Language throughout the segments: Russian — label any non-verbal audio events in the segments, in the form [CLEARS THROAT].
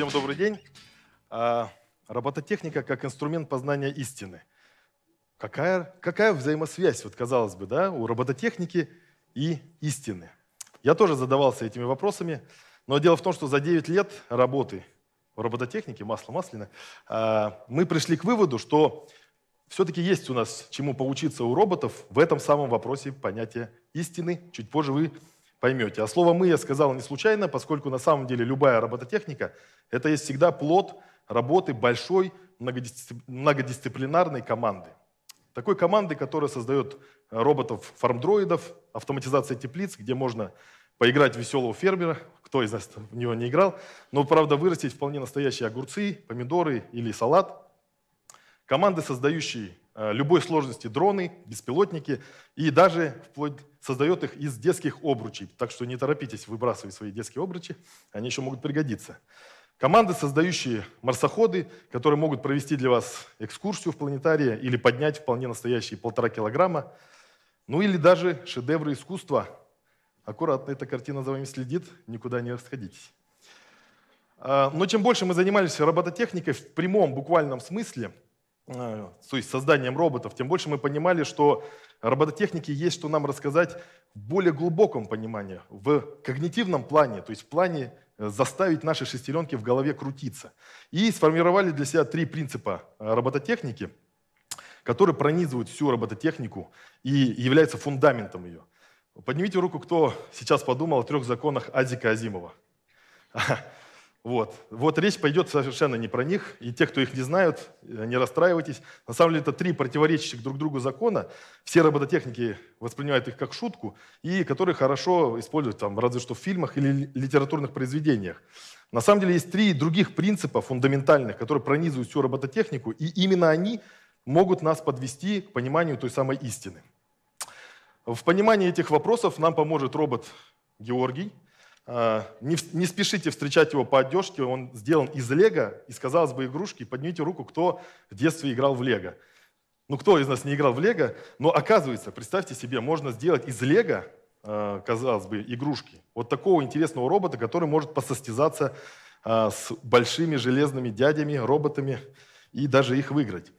Всем добрый день. А, робототехника как инструмент познания истины. Какая, какая взаимосвязь, вот казалось бы, да, у робототехники и истины? Я тоже задавался этими вопросами, но дело в том, что за 9 лет работы в робототехнике, масло масляное, а, мы пришли к выводу, что все-таки есть у нас чему поучиться у роботов в этом самом вопросе понятия истины. Чуть позже вы поймете. А слово «мы» я сказал не случайно, поскольку на самом деле любая робототехника – это есть всегда плод работы большой многодисциплинарной команды. Такой команды, которая создает э, роботов фармдроидов, автоматизация теплиц, где можно поиграть в веселого фермера, кто из нас в него не играл, но, правда, вырастить вполне настоящие огурцы, помидоры или салат. Команды, создающие Э, любой сложности дроны, беспилотники и даже вплоть создает их из детских обручей. Так что не торопитесь выбрасывать свои детские обручи, они еще могут пригодиться. Команды, создающие марсоходы, которые могут провести для вас экскурсию в планетарии или поднять вполне настоящие полтора килограмма, ну или даже шедевры искусства. Аккуратно, эта картина за вами следит, никуда не расходитесь. А, но чем больше мы занимались робототехникой в прямом, буквальном смысле – то есть созданием роботов, тем больше мы понимали, что робототехники есть что нам рассказать в более глубоком понимании, в когнитивном плане, то есть в плане э, заставить наши шестеренки в голове крутиться. И сформировали для себя три принципа э, робототехники, которые пронизывают всю робототехнику и являются фундаментом ее. Поднимите руку, кто сейчас подумал о трех законах Азика Азимова. [LAUGHS] Вот. вот речь пойдет совершенно не про них, и те, кто их не знают, э, не расстраивайтесь. На самом деле это три противоречащих друг другу закона. Все робототехники воспринимают их как шутку, и которые хорошо используют там, разве что в фильмах или литературных произведениях. На самом деле есть три других принципа фундаментальных, которые пронизывают всю робототехнику, и именно они могут нас подвести к пониманию той самой истины. В понимании этих вопросов нам поможет робот Георгий – Э, не, не спешите встречать его по одежке, он сделан из лего, и казалось бы, игрушки. Поднимите руку, кто в детстве играл в лего. Ну, кто из нас не играл в лего? Но оказывается, представьте себе, можно сделать из лего, э, казалось бы, игрушки. Вот такого интересного робота, который может посостязаться э, с большими железными дядями, роботами и даже их выиграть.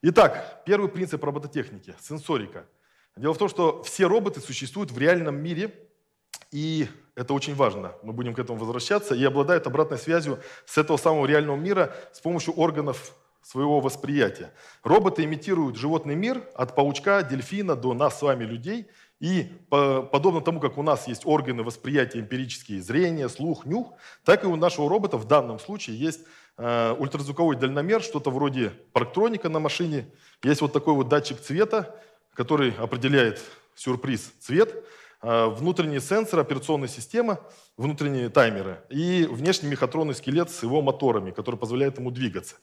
Итак, первый принцип робототехники – сенсорика. Дело в том, что все роботы существуют в реальном мире – и это очень важно, мы будем к этому возвращаться, и обладает обратной связью с этого самого реального мира с помощью органов своего восприятия. Роботы имитируют животный мир от паучка, дельфина до нас с вами, людей. И подобно тому, как у нас есть органы восприятия эмпирические, зрение, слух, нюх, так и у нашего робота в данном случае есть э, ультразвуковой дальномер, что-то вроде парктроника на машине. Есть вот такой вот датчик цвета, который определяет сюрприз цвет. Э, внутренний сенсор операционной системы, внутренние таймеры и внешний мехатронный скелет с его моторами, который позволяет ему двигаться.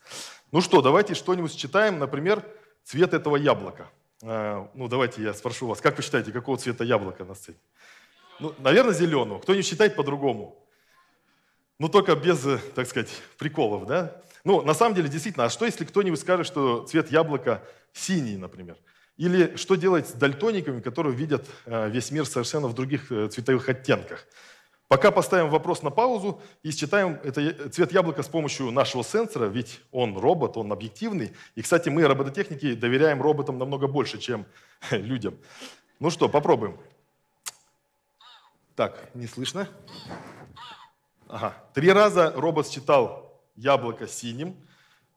Ну что, давайте что-нибудь считаем, например, цвет этого яблока. Э, ну, давайте я спрошу вас, как вы считаете, какого цвета яблоко на сцене? Ну, наверное, зеленого. кто не считает по-другому. Ну, только без, э, так сказать, приколов, да? Ну, на самом деле, действительно, а что, если кто-нибудь скажет, что цвет яблока синий, например? Или что делать с дальтониками, которые видят э, весь мир совершенно в других э, цветовых оттенках. Пока поставим вопрос на паузу и считаем это цвет яблока с помощью нашего сенсора, ведь он робот, он объективный. И, кстати, мы, робототехники, доверяем роботам намного больше, чем [LAUGHS] людям. Ну что, попробуем. Так, не слышно? Ага. Три раза робот считал яблоко синим,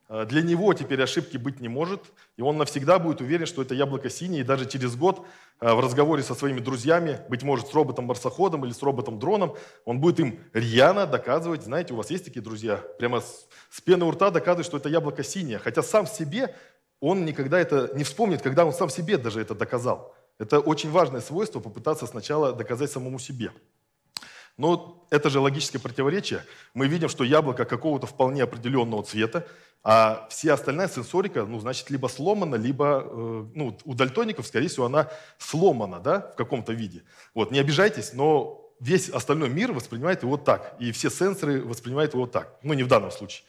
Э, для него теперь ошибки быть не может, и он навсегда будет уверен, что это яблоко синее, и даже через год э, в разговоре со своими друзьями, быть может, с роботом-марсоходом или с роботом-дроном, он будет им рьяно доказывать, знаете, у вас есть такие друзья, прямо с, с пены у рта доказывать, что это яблоко синее, хотя сам себе он никогда это не вспомнит, когда он сам себе даже это доказал. Это очень важное свойство, попытаться сначала доказать самому себе. Но это же логическое противоречие. Мы видим, что яблоко какого-то вполне определенного цвета, а вся остальная сенсорика, ну, значит, либо сломана, либо, э, ну, у дальтоников, скорее всего, она сломана, да, в каком-то виде. Вот, не обижайтесь, но весь остальной мир воспринимает его так, и все сенсоры воспринимают его так. Ну, не в данном случае.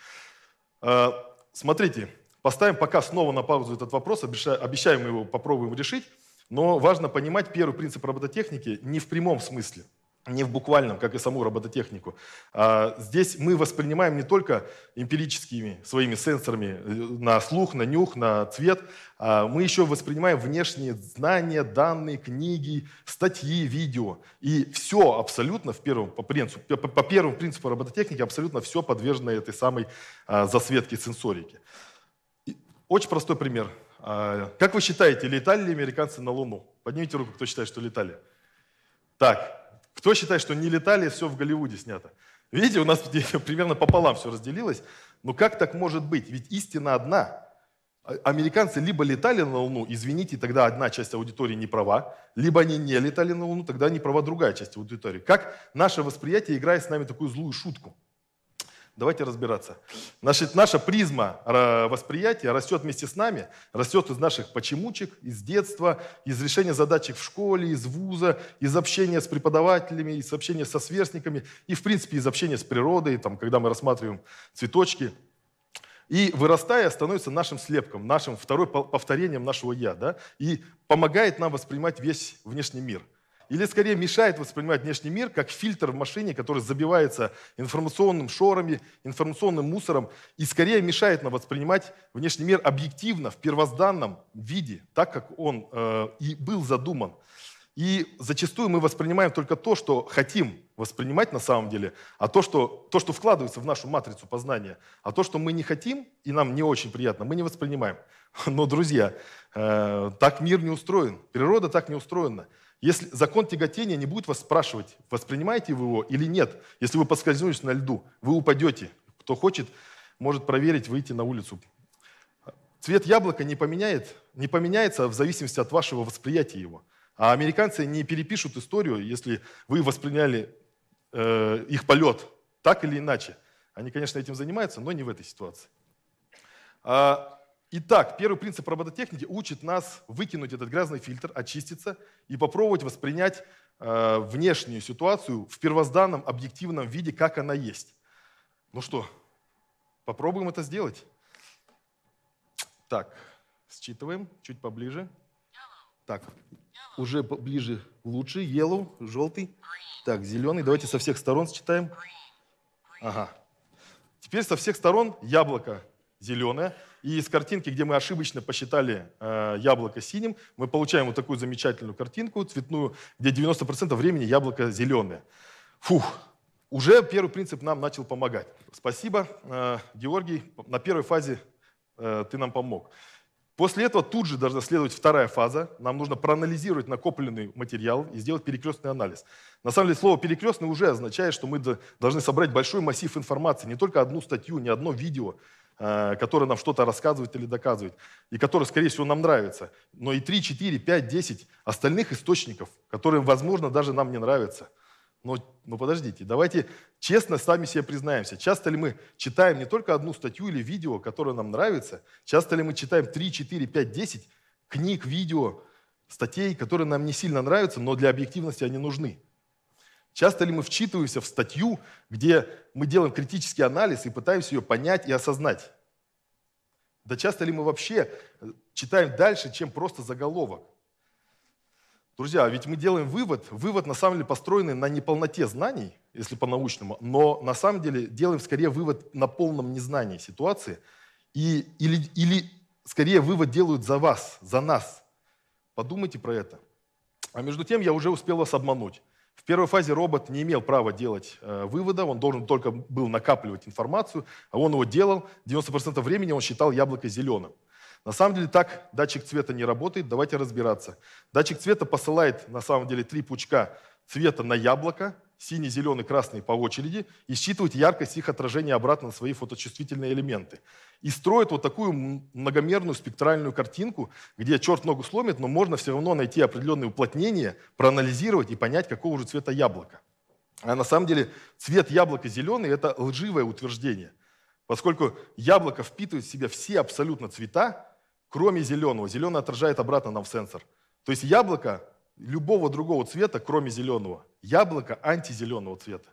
Э, смотрите, поставим пока снова на паузу этот вопрос, обещаем его, попробуем решить, но важно понимать первый принцип робототехники не в прямом смысле – не в буквальном, как и саму робототехнику. А, здесь мы воспринимаем не только эмпирическими своими сенсорами э, на слух, на нюх, на цвет, а мы еще воспринимаем внешние знания, данные, книги, статьи, видео. И все абсолютно в первом, по, принципу, по первому принципу робототехники абсолютно все подвержено этой самой а, засветке сенсорики. Очень простой пример. Как вы считаете, летали ли американцы на Луну? Поднимите руку, кто считает, что летали. Так, кто считает, что не летали, все в Голливуде снято? Видите, у нас [LAUGHS] примерно пополам все разделилось. Но как так может быть? Ведь истина одна. А, американцы либо летали на Луну, извините, тогда одна часть аудитории не права, либо они не летали на Луну, тогда не права другая часть аудитории. Как наше восприятие играет с нами такую злую шутку? Давайте разбираться. Значит, наша призма э, восприятия растет вместе с нами, растет из наших почемучек, из детства, из решения задачек в школе, из вуза, из общения с преподавателями, из общения со сверстниками и, в принципе, из общения с природой, там, когда мы рассматриваем цветочки. И вырастая, становится нашим слепком, нашим второй повторением нашего «я», да? и помогает нам воспринимать весь внешний мир – или скорее мешает воспринимать внешний мир как фильтр в машине, который забивается информационным шорами, информационным мусором, и скорее мешает нам воспринимать внешний мир объективно, в первозданном виде, так как он э, и был задуман. И зачастую мы воспринимаем только то, что хотим воспринимать на самом деле, а то что, то, что вкладывается в нашу матрицу познания, а то, что мы не хотим и нам не очень приятно, мы не воспринимаем. Но, друзья, э, так мир не устроен, природа так не устроена. Если закон тяготения не будет вас спрашивать, воспринимаете вы его или нет. Если вы поскользнулись на льду, вы упадете. Кто хочет, может проверить, выйти на улицу. Цвет яблока не, поменяет, не поменяется в зависимости от вашего восприятия его. А американцы не перепишут историю, если вы восприняли э, их полет так или иначе. Они, конечно, этим занимаются, но не в этой ситуации. А Итак, первый принцип робототехники учит нас выкинуть этот грязный фильтр, очиститься и попробовать воспринять э, внешнюю ситуацию в первозданном объективном виде, как она есть. Ну что, попробуем это сделать? Так, считываем чуть поближе. Так, уже ближе лучше. Yellow, желтый. Так, зеленый. Давайте со всех сторон считаем. Ага. Теперь со всех сторон яблоко зеленое. И из картинки, где мы ошибочно посчитали э, яблоко синим, мы получаем вот такую замечательную картинку цветную, где 90% времени яблоко зеленое. Фух, уже первый принцип нам начал помогать. Спасибо, э, Георгий, на первой фазе э, ты нам помог. После этого тут же должна следовать вторая фаза. Нам нужно проанализировать накопленный материал и сделать перекрестный анализ. На самом деле слово «перекрестный» уже означает, что мы должны собрать большой массив информации, не только одну статью, не одно видео, Э, который нам что-то рассказывает или доказывает, и который, скорее всего, нам нравится. Но и 3, 4, 5, 10 остальных источников, которые, возможно, даже нам не нравятся. Но, но подождите, давайте честно сами себе признаемся, часто ли мы читаем не только одну статью или видео, которое нам нравится, часто ли мы читаем 3, 4, 5, 10 книг, видео, статей, которые нам не сильно нравятся, но для объективности они нужны – Часто ли мы вчитываемся в статью, где мы делаем критический анализ и пытаемся ее понять и осознать? Да часто ли мы вообще э, читаем дальше, чем просто заголовок? Друзья, а ведь мы делаем вывод. Вывод на самом деле построенный на неполноте знаний, если по-научному, но на самом деле делаем скорее вывод на полном незнании ситуации. И, или, или скорее вывод делают за вас, за нас. Подумайте про это. А между тем я уже успел вас обмануть. В первой фазе робот не имел права делать э, вывода, он должен только был накапливать информацию, а он его делал. 90% времени он считал яблоко зеленым. На самом деле так датчик цвета не работает, давайте разбираться. Датчик цвета посылает на самом деле три пучка цвета на яблоко, синий, зеленый, красный по очереди и считывать яркость их отражения обратно на свои фоточувствительные элементы. И строит вот такую многомерную спектральную картинку, где черт ногу сломит, но можно все равно найти определенные уплотнения, проанализировать и понять, какого же цвета яблоко. А на самом деле цвет яблока зеленый – это лживое утверждение, поскольку яблоко впитывает в себя все абсолютно цвета, кроме зеленого. Зеленое отражает обратно нам в сенсор. То есть яблоко любого другого цвета, кроме зеленого. Яблоко антизеленого цвета.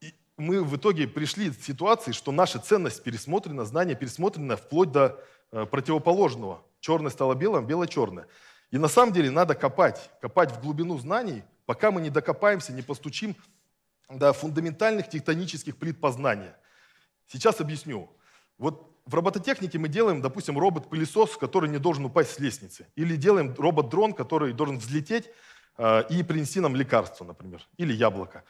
И мы в итоге пришли к ситуации, что наша ценность пересмотрена, знание пересмотрено вплоть до э, противоположного. Черное стало белым, белое черное. И на самом деле надо копать, копать в глубину знаний, пока мы не докопаемся, не постучим до фундаментальных тектонических плит познания. Сейчас объясню. Вот в робототехнике мы делаем, допустим, робот-пылесос, который не должен упасть с лестницы. Или делаем робот-дрон, который должен взлететь э, и принести нам лекарство, например, или яблоко.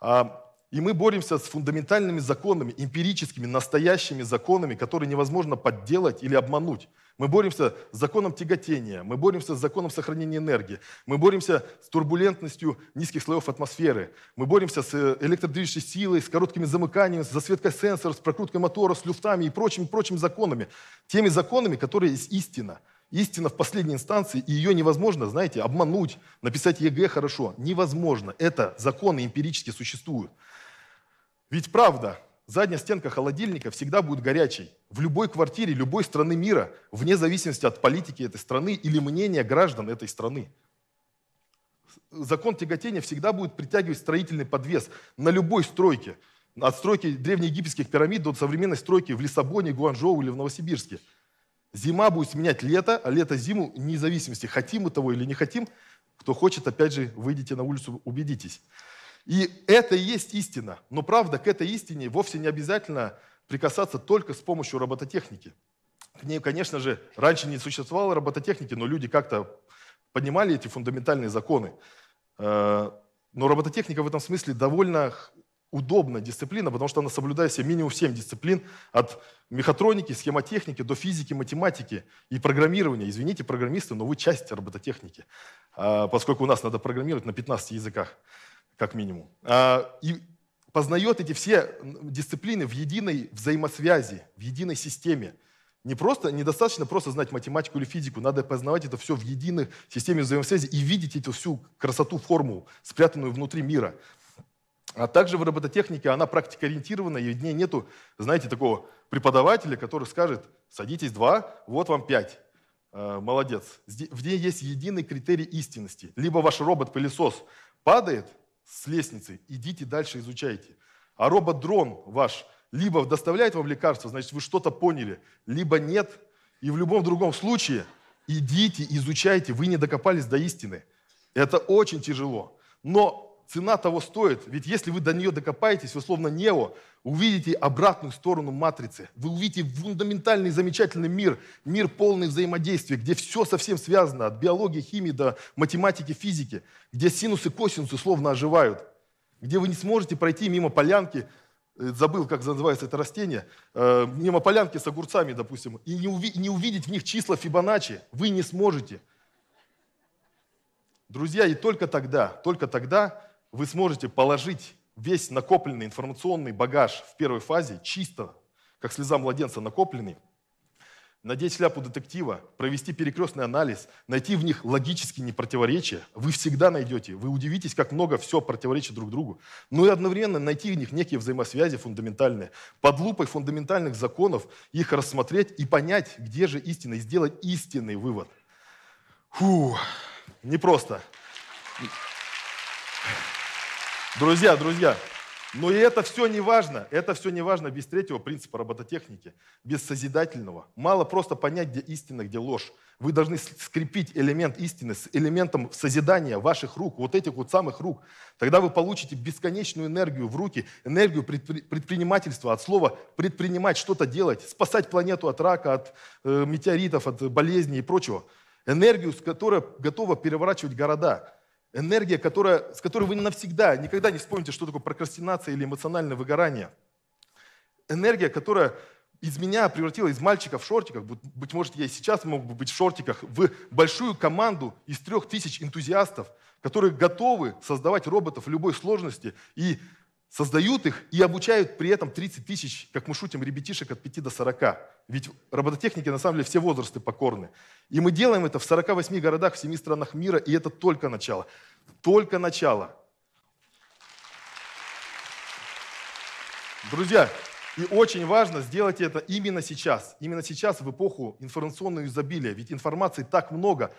А, и мы боремся с фундаментальными законами, эмпирическими, настоящими законами, которые невозможно подделать или обмануть. Мы боремся с законом тяготения, мы боремся с законом сохранения энергии, мы боремся с турбулентностью низких слоев атмосферы, мы боремся с э, электродвижущей силой, с короткими замыканиями, с засветкой сенсоров, с прокруткой мотора, с люфтами и прочими-прочими законами. Теми законами, которые есть истина. Истина в последней инстанции, и ее невозможно, знаете, обмануть, написать ЕГЭ хорошо. Невозможно. Это законы эмпирически существуют. Ведь правда, задняя стенка холодильника всегда будет горячей. В любой квартире любой страны мира, вне зависимости от политики этой страны или мнения граждан этой страны. Закон тяготения всегда будет притягивать строительный подвес на любой стройке. От стройки древнеегипетских пирамид до современной стройки в Лиссабоне, Гуанчжоу или в Новосибирске. Зима будет сменять лето, а лето зиму вне зависимости, хотим мы того или не хотим. Кто хочет, опять же, выйдите на улицу, убедитесь. И это и есть истина. Но правда, к этой истине вовсе не обязательно прикасаться только с помощью робототехники. К ней, конечно же, раньше не существовало робототехники, но люди как-то поднимали эти фундаментальные законы. Э, но робототехника в этом смысле довольно удобная дисциплина, потому что она соблюдает себе минимум 7 дисциплин от мехатроники, схемотехники до физики, математики и программирования. Извините, программисты, но вы часть робототехники, э, поскольку у нас надо программировать на 15 языках как минимум. А, и познает эти все дисциплины в единой взаимосвязи, в единой системе. Не просто, недостаточно просто знать математику или физику, надо познавать это все в единой системе взаимосвязи и видеть эту всю красоту формул, спрятанную внутри мира. А также в робототехнике она практикоориентирована, и в ней нету, знаете, такого преподавателя, который скажет, садитесь два, вот вам пять. А, молодец. В ней есть единый критерий истинности. Либо ваш робот-пылесос падает, с лестницы, идите дальше, изучайте. А робот-дрон ваш либо доставляет вам лекарство, значит, вы что-то поняли, либо нет. И в любом другом случае идите, изучайте, вы не докопались до истины. Это очень тяжело. Но цена того стоит. Ведь если вы до нее докопаетесь, условно Нео, увидите обратную сторону матрицы. Вы увидите фундаментальный, замечательный мир, мир полный взаимодействия, где все совсем связано, от биологии, химии до математики, физики, где синусы и косинусы словно оживают, где вы не сможете пройти мимо полянки, э, забыл, как называется это растение, э, мимо полянки с огурцами, допустим, и не, не увидеть в них числа Фибоначчи, вы не сможете. Друзья, и только тогда, только тогда вы сможете положить весь накопленный информационный багаж в первой фазе, чисто, как слеза младенца накопленный, надеть шляпу детектива, провести перекрестный анализ, найти в них логические непротиворечия, вы всегда найдете, вы удивитесь, как много все противоречит друг другу, но ну и одновременно найти в них некие взаимосвязи фундаментальные, под лупой фундаментальных законов их рассмотреть и понять, где же истина, и сделать истинный вывод. Фу, непросто. Thank Друзья, друзья, но и это все не важно. Это все не важно без третьего принципа робототехники, без созидательного. Мало просто понять, где истина, где ложь. Вы должны скрепить элемент истины с элементом созидания ваших рук, вот этих вот самых рук. Тогда вы получите бесконечную энергию в руки, энергию предпринимательства от слова предпринимать, что-то делать, спасать планету от рака, от э, метеоритов, от болезней и прочего. Энергию, с которой готова переворачивать города энергия, которая, с которой вы навсегда, никогда не вспомните, что такое прокрастинация или эмоциональное выгорание. Энергия, которая из меня превратила из мальчика в шортиках, быть может, я и сейчас мог бы быть в шортиках, в большую команду из трех тысяч энтузиастов, которые готовы создавать роботов любой сложности и создают их и обучают при этом 30 тысяч, как мы шутим, ребятишек от 5 до 40. Ведь робототехники на самом деле все возрасты покорны. И мы делаем это в 48 городах, в 7 странах мира, и это только начало. Только начало. Друзья, и очень важно сделать это именно сейчас. Именно сейчас, в эпоху информационного изобилия. Ведь информации так много.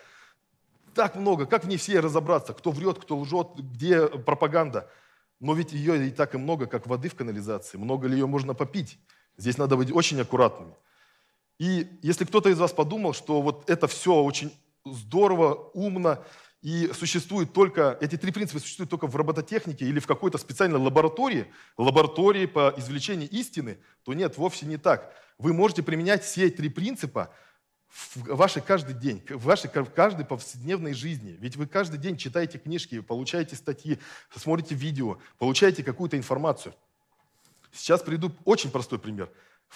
Так много. Как в ней все разобраться? Кто врет, кто лжет, где пропаганда – но ведь ее и так и много, как воды в канализации. Много ли ее можно попить? Здесь надо быть очень аккуратными. И если кто-то из вас подумал, что вот это все очень здорово, умно, и существует только, эти три принципа существуют только в робототехнике или в какой-то специальной лаборатории, лаборатории по извлечению истины, то нет, вовсе не так. Вы можете применять все три принципа вашей каждый день, в вашей в каждой повседневной жизни. Ведь вы каждый день читаете книжки, получаете статьи, смотрите видео, получаете какую-то информацию. Сейчас приду очень простой пример.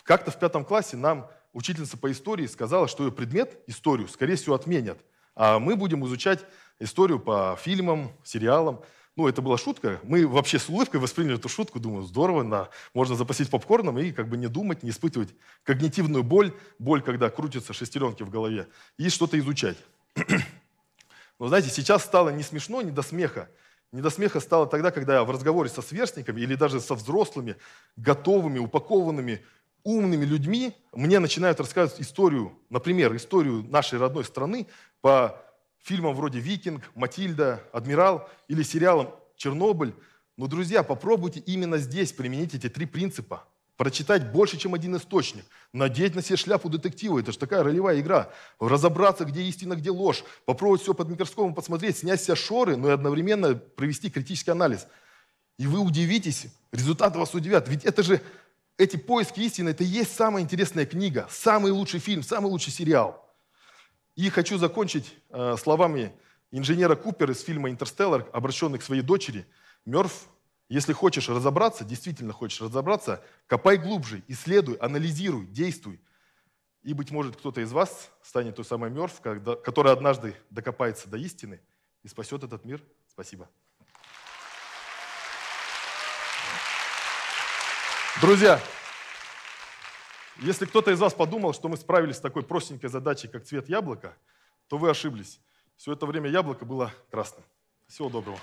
Как-то в пятом классе нам учительница по истории сказала, что ее предмет, историю, скорее всего, отменят. А мы будем изучать историю по фильмам, сериалам – ну, это была шутка. Мы вообще с улыбкой восприняли эту шутку, думаю, здорово, на, можно запастись попкорном и как бы не думать, не испытывать когнитивную боль, боль, когда крутятся шестеренки в голове, и что-то изучать. [CLEARS THROAT] Но знаете, сейчас стало не смешно, не до смеха. Не до смеха стало тогда, когда я в разговоре со сверстниками или даже со взрослыми, готовыми, упакованными, умными людьми, мне начинают рассказывать историю, например, историю нашей родной страны по фильмом вроде «Викинг», «Матильда», «Адмирал» или сериалом «Чернобыль». Но, друзья, попробуйте именно здесь применить эти три принципа. Прочитать больше, чем один источник. Надеть на себе шляпу детектива. Это же такая ролевая игра. Разобраться, где истина, где ложь. Попробовать все под микроскопом посмотреть, снять все шоры, но и одновременно провести критический анализ. И вы удивитесь, результаты вас удивят. Ведь это же, эти поиски истины, это и есть самая интересная книга, самый лучший фильм, самый лучший сериал. И хочу закончить э, словами инженера Купера из фильма «Интерстеллар», обращенных к своей дочери. Мерф, если хочешь разобраться, действительно хочешь разобраться, копай глубже, исследуй, анализируй, действуй. И, быть может, кто-то из вас станет той самой Мерф, которая однажды докопается до истины и спасет этот мир. Спасибо. Друзья, если кто-то из вас подумал, что мы справились с такой простенькой задачей, как цвет яблока, то вы ошиблись. Все это время яблоко было красным. Всего доброго.